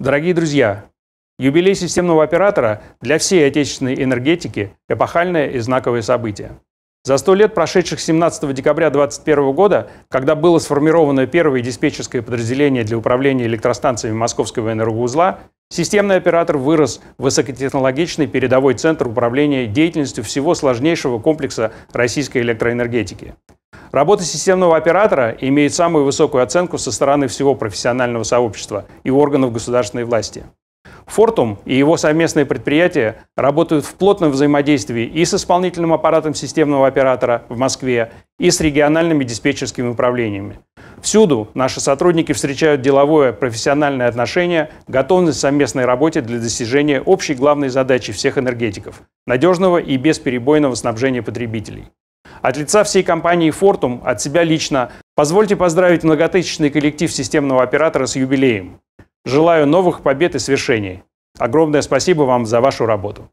Дорогие друзья, юбилей системного оператора для всей отечественной энергетики – эпохальное и знаковое событие. За сто лет, прошедших 17 декабря 2021 года, когда было сформировано первое диспетчерское подразделение для управления электростанциями Московского энергоузла, системный оператор вырос в высокотехнологичный передовой центр управления деятельностью всего сложнейшего комплекса российской электроэнергетики – Работа системного оператора имеет самую высокую оценку со стороны всего профессионального сообщества и органов государственной власти. Фортум и его совместные предприятия работают в плотном взаимодействии и с исполнительным аппаратом системного оператора в Москве, и с региональными диспетчерскими управлениями. Всюду наши сотрудники встречают деловое, профессиональное отношение, готовность к совместной работе для достижения общей главной задачи всех энергетиков – надежного и бесперебойного снабжения потребителей. От лица всей компании «Фортум», от себя лично, позвольте поздравить многотысячный коллектив системного оператора с юбилеем. Желаю новых побед и свершений. Огромное спасибо вам за вашу работу.